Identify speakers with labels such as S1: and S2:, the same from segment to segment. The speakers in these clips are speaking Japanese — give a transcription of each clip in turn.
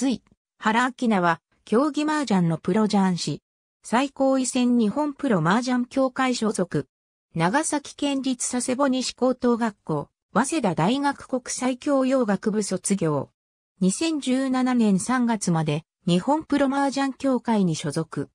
S1: つい、原明菜は、競技麻雀のプロ雀士。最高位戦日本プロ麻雀協会所属。長崎県立佐世保西高等学校、早稲田大学国際教養学部卒業。2017年3月まで日本プロ麻雀協会に所属。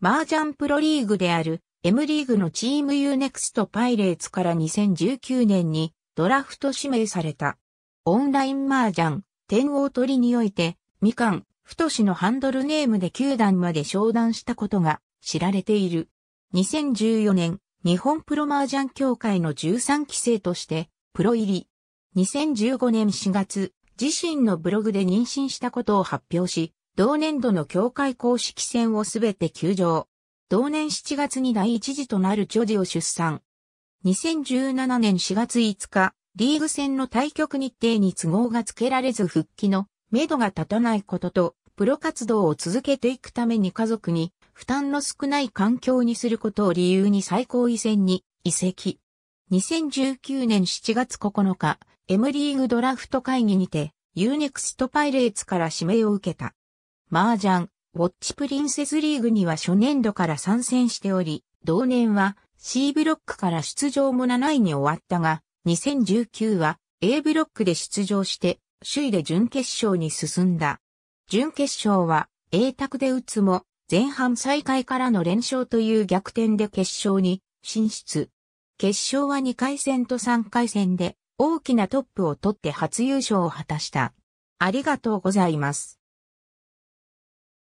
S1: 麻雀プロリーグである M リーグのチーム UNEXT パイレーツから2019年にドラフト指名された。オンライン麻雀、天王取りにおいてみかん、ふとしのハンドルネームで球団まで商談したことが知られている。2014年、日本プロ麻雀協会の13期生として、プロ入り。2015年4月、自身のブログで妊娠したことを発表し、同年度の協会公式戦をすべて休場。同年7月に第一次となる女児を出産。2017年4月5日、リーグ戦の対局日程に都合がつけられず復帰の目処が立たないことと、プロ活動を続けていくために家族に負担の少ない環境にすることを理由に最高位戦に移籍。2019年7月9日、M リーグドラフト会議にて、ユーネクストパイレーツから指名を受けた。麻雀、ウォッチプリンセスリーグには初年度から参戦しており、同年は C ブロックから出場も7位に終わったが、2019は A ブロックで出場して首位で準決勝に進んだ。準決勝は、英卓で打つも、前半再開からの連勝という逆転で決勝に進出。決勝は2回戦と3回戦で大きなトップを取って初優勝を果たした。ありがとうございま
S2: す。